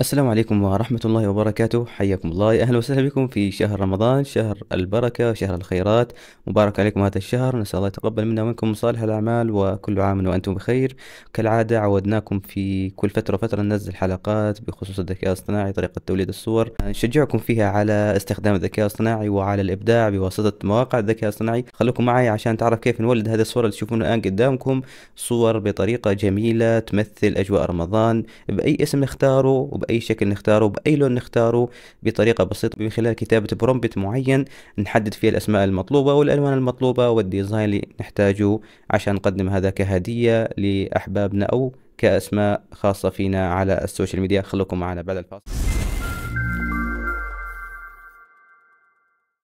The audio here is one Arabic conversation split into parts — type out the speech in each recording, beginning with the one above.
السلام عليكم ورحمة الله وبركاته حياكم الله أهلا وسهلا بكم في شهر رمضان شهر البركة شهر الخيرات مبارك عليكم هذا الشهر نسأل الله يتقبل منا ومنكم صالح الأعمال وكل عام وأنتم بخير كالعادة عودناكم في كل فترة وفترة ننزل حلقات بخصوص الذكاء الاصطناعي طريقة توليد الصور نشجعكم فيها على استخدام الذكاء الاصطناعي وعلى الإبداع بواسطة مواقع الذكاء الاصطناعي خلوكم معي عشان تعرف كيف نولد هذه الصور اللي تشوفونها الآن قدامكم صور بطريقة جميلة تمثل أجواء رمضان بأي اسم نختاره باي شكل نختاره باي لون نختاره بطريقه بسيطه من خلال كتابه برومبت معين نحدد فيه الاسماء المطلوبه والالوان المطلوبه والديزاين اللي نحتاجه عشان نقدم هذا كهديه لاحبابنا او كاسماء خاصه فينا على السوشيال ميديا خليكم معنا بعد الفاصل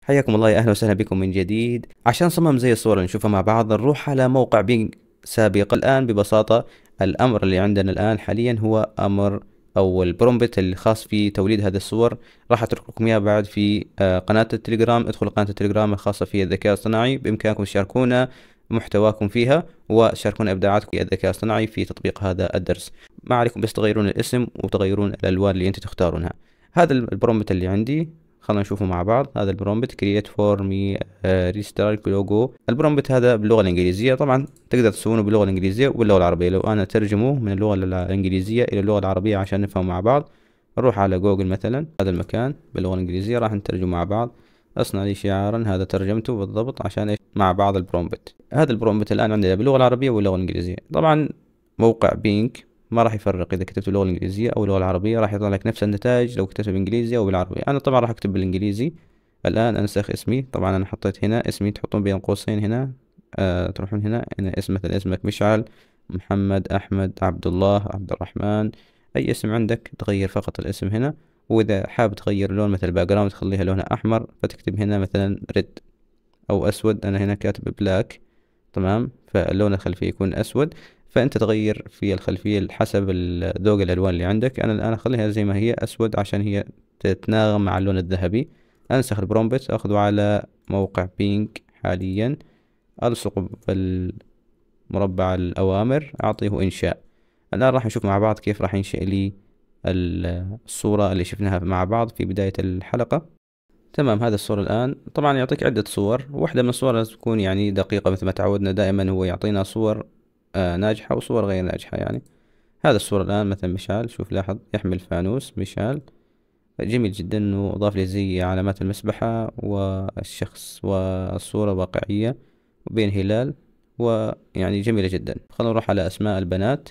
حياكم الله يا اهلا وسهلا بكم من جديد عشان نصمم زي الصور اللي نشوفها مع بعض نروح على موقع بينج سابق الان ببساطة الامر اللي عندنا الان حاليا هو امر او البرومبت الخاص في توليد هذه الصور راح اترك لكم اياه بعد في آه، قناه التليجرام ادخل قناه التليجرام الخاصه في الذكاء الصناعي بامكانكم تشاركونا محتواكم فيها وشاركونا ابداعاتكم في الذكاء الصناعي في تطبيق هذا الدرس ما عليكم بس تغيرون الاسم وتغيرون الالوان اللي انت تختارونها هذا البرومبت اللي عندي خلنا نشوفه مع بعض هذا البرومبت كرييت فور مي restart لوجو البرومبت هذا باللغه الانجليزيه طبعا تقدر تسوونه باللغه الانجليزيه واللغه العربيه لو انا ترجمه من اللغه الانجليزيه الى اللغه العربيه عشان نفهم مع بعض نروح على جوجل مثلا هذا المكان باللغه الانجليزيه راح نترجم مع بعض اصنع لي شعارا هذا ترجمته بالضبط عشان إيش مع بعض البرومبت هذا البرومبت الان عندنا باللغه العربيه واللغه الانجليزيه طبعا موقع بينك ما راح يفرق اذا كتبت باللغه الانجليزيه او اللغه العربيه راح يطلع لك نفس النتائج لو كتبت بالانجليزي او بالعربي انا طبعا راح اكتب بالانجليزي الان انسخ اسمي طبعا انا حطيت هنا اسمي تحطون بين قوسين هنا آه تروحون هنا هنا اسم مثلا اسمك مشعل محمد احمد عبد الله عبد الرحمن اي اسم عندك تغير فقط الاسم هنا واذا حاب تغير لون مثل باك جراوند تخليها لونها احمر فتكتب هنا مثلا ريد او اسود انا هنا كاتب بلاك تمام فاللون الخلفي يكون اسود فانت تغير في الخلفيه حسب ذوق الالوان اللي عندك انا الان اخليها زي ما هي اسود عشان هي تتناغم مع اللون الذهبي انسخ البرومبت اخذه على موقع بينج حاليا الصقه بالمربع الاوامر اعطيه انشاء الان راح نشوف مع بعض كيف راح ينشئ لي الصورة اللي شفناها مع بعض في بداية الحلقة تمام هذا الصورة الآن طبعا يعطيك عدة صور واحدة من الصور لازم تكون يعني دقيقة مثل ما تعودنا دائما هو يعطينا صور آه، ناجحة وصور غير ناجحة يعني هذا الصورة الآن مثلا مشعل شوف لاحظ يحمل فانوس مشعل جميل جدا انه اضاف لي زي علامات المسبحة والشخص والصورة واقعية وبين هلال ويعني جميلة جدا خلونا نروح على اسماء البنات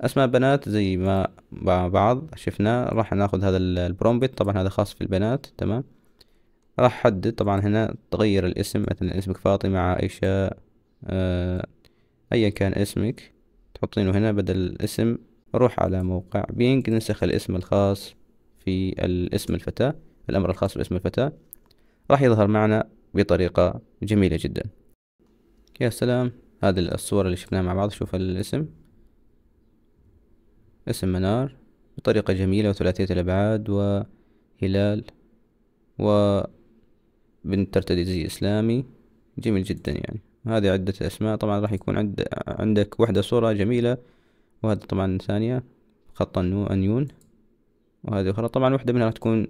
اسماء البنات زي ما بعض شفنا راح ناخذ هذا البرومبت طبعا هذا خاص في البنات تمام راح حدد طبعا هنا تغير الاسم مثلا اسمك فاطمة عائشة آه، ايا كان اسمك تحطينه هنا بدل الاسم روح على موقع بينج ننسخ الاسم الخاص في الاسم الفتاة الأمر الخاص باسم الفتاة راح يظهر معنا بطريقة جميلة جدا يا سلام هذه الصور اللي شفناها مع بعض شوف الاسم اسم منار بطريقة جميلة وثلاثية الأبعاد وهلال وبنت ترتدي زي إسلامي جميل جدا يعني هذه عدة أسماء طبعا راح يكون عند عندك وحدة صورة جميلة وهذا طبعا ثانية خط أنيون وهذه أخرى طبعا وحدة منها راح تكون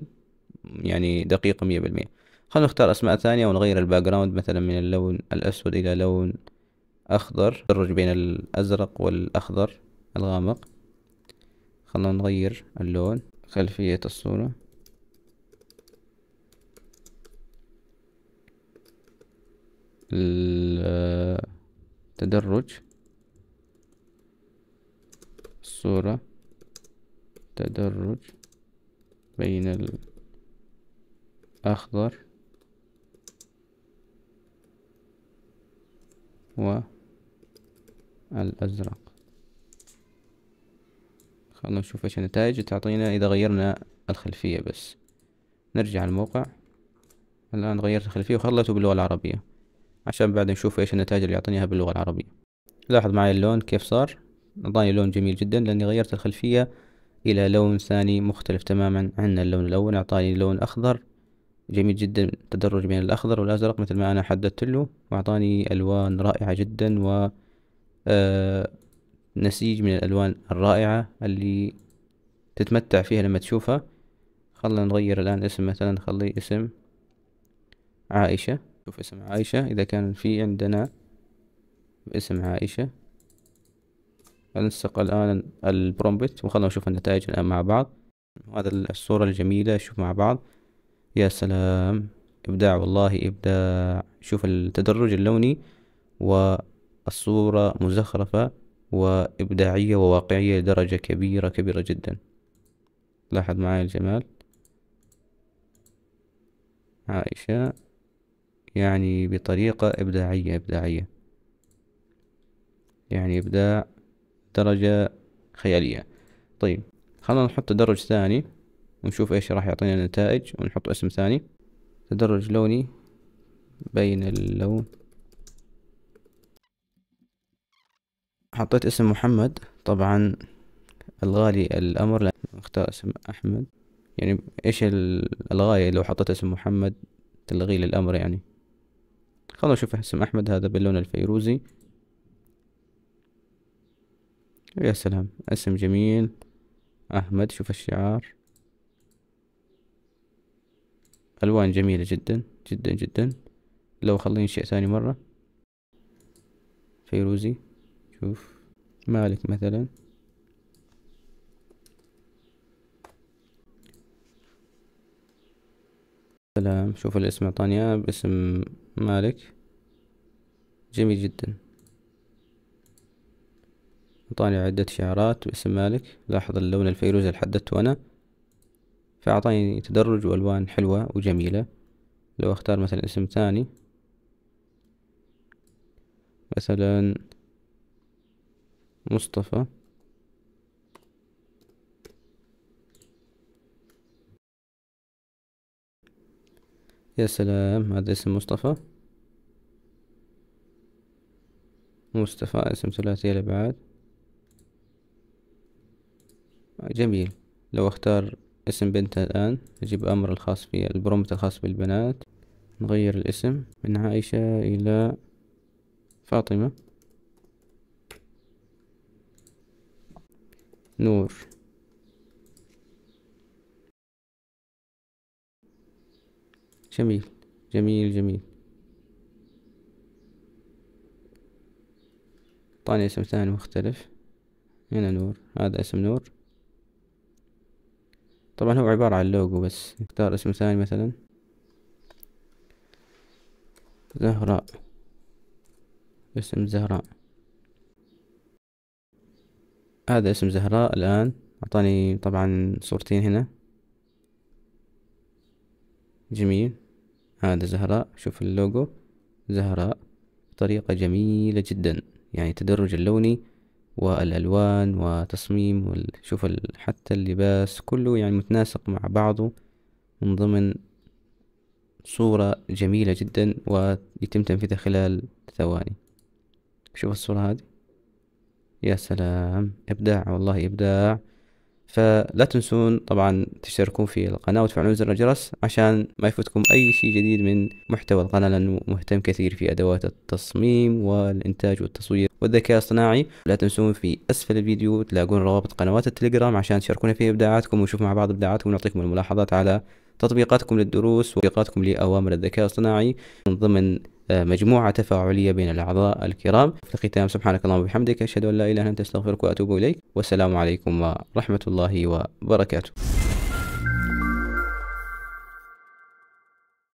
يعني دقيقة مية بالمية خلنا نختار أسماء ثانية ونغير الباك جراوند مثلا من اللون الأسود إلى لون أخضر تدرج بين الأزرق والأخضر الغامق خلنا نغير اللون خلفية الصورة التدرج الصورة تدرج بين الأخضر والأزرق خلنا نشوف ايش النتائج تعطينا إذا غيرنا الخلفية بس نرجع الموقع الآن غيرت الخلفية وخلته باللغة العربية عشان بعد نشوف ايش النتائج اللي يعطيني اياها باللغة العربية لاحظ معي اللون كيف صار اعطاني لون جميل جدا لاني غيرت الخلفية الى لون ثاني مختلف تماما عن اللون الاول اعطاني لون اخضر جميل جدا تدرج بين الأخضر والأزرق مثل ما أنا حددت له وأعطاني ألوان رائعة جدا و آه، نسيج من الألوان الرائعة اللي تتمتع فيها لما تشوفها خلنا نغير الآن اسم مثلا خلي اسم عائشة شوف اسم عائشة إذا كان في عندنا اسم عائشة أنسق الآن البرومبت وخلنا نشوف النتائج الآن مع بعض هذا الصورة الجميلة شوف مع بعض يا سلام إبداع والله إبداع شوف التدرج اللوني والصورة مزخرفة وإبداعية وواقعية لدرجة كبيرة كبيرة جدا لاحظ معاي الجمال عائشة يعني بطريقة إبداعية إبداعية يعني إبداع درجة خيالية طيب خلنا نحط تدرج ثاني ونشوف إيش راح يعطينا النتائج ونحط اسم ثاني تدرج لوني بين اللون حطيت اسم محمد طبعا الغالي الأمر نختار اختار اسم أحمد يعني إيش الغاية لو حطيت اسم محمد تلغي الأمر يعني خلنا نشوف اسم احمد هذا باللون الفيروزي يا سلام اسم جميل احمد شوف الشعار الوان جميلة جدا جدا جدا لو خليني شيء ثاني مرة فيروزي شوف مالك مثلا سلام شوف الاسم اعطاني اياه باسم مالك جميل جدا اعطاني عدة شعارات باسم مالك لاحظ اللون الفيروزي اللي حددته انا فاعطاني تدرج والوان حلوة وجميلة لو اختار مثلا اسم ثاني مثلا مصطفى يا سلام هذا اسم مصطفى مصطفى اسم ثلاثي الابعاد جميل لو اختار اسم بنتها الان اجيب امر الخاص في البرومت الخاص بالبنات نغير الاسم من عائشة الى فاطمة نور جميل جميل جميل اعطاني اسم ثاني مختلف هنا نور هذا اسم نور طبعا هو عبارة عن لوجو بس نختار اسم ثاني مثلا زهراء اسم زهراء هذا اسم زهراء الآن أعطاني طبعا صورتين هنا جميل هذا زهراء شوف اللوجو زهراء بطريقة جميلة جدا يعني تدرج اللوني والألوان وتصميم شوف حتى اللباس كله يعني متناسق مع بعضه من ضمن صورة جميلة جدا ويتم تنفيذها خلال ثواني شوف الصورة هذه يا سلام إبداع والله إبداع فلا تنسون طبعا تشتركون في القناة وتفعلون زر الجرس عشان ما يفوتكم أي شيء جديد من محتوى القناة لأنه مهتم كثير في أدوات التصميم والإنتاج والتصوير والذكاء الاصطناعي لا تنسون في أسفل الفيديو تلاقون روابط قنوات التليجرام عشان تشاركونا فيها إبداعاتكم ونشوف مع بعض إبداعاتكم ونعطيكم الملاحظات على تطبيقاتكم للدروس وتطبيقاتكم لأوامر الذكاء الاصطناعي من ضمن آه، مجموعة تفاعلية بين الأعضاء الكرام في الختام سبحانك اللهم وبحمدك أشهد أن لا إله إلا أنت أستغفرك وأتوب إليك والسلام عليكم ورحمة الله وبركاته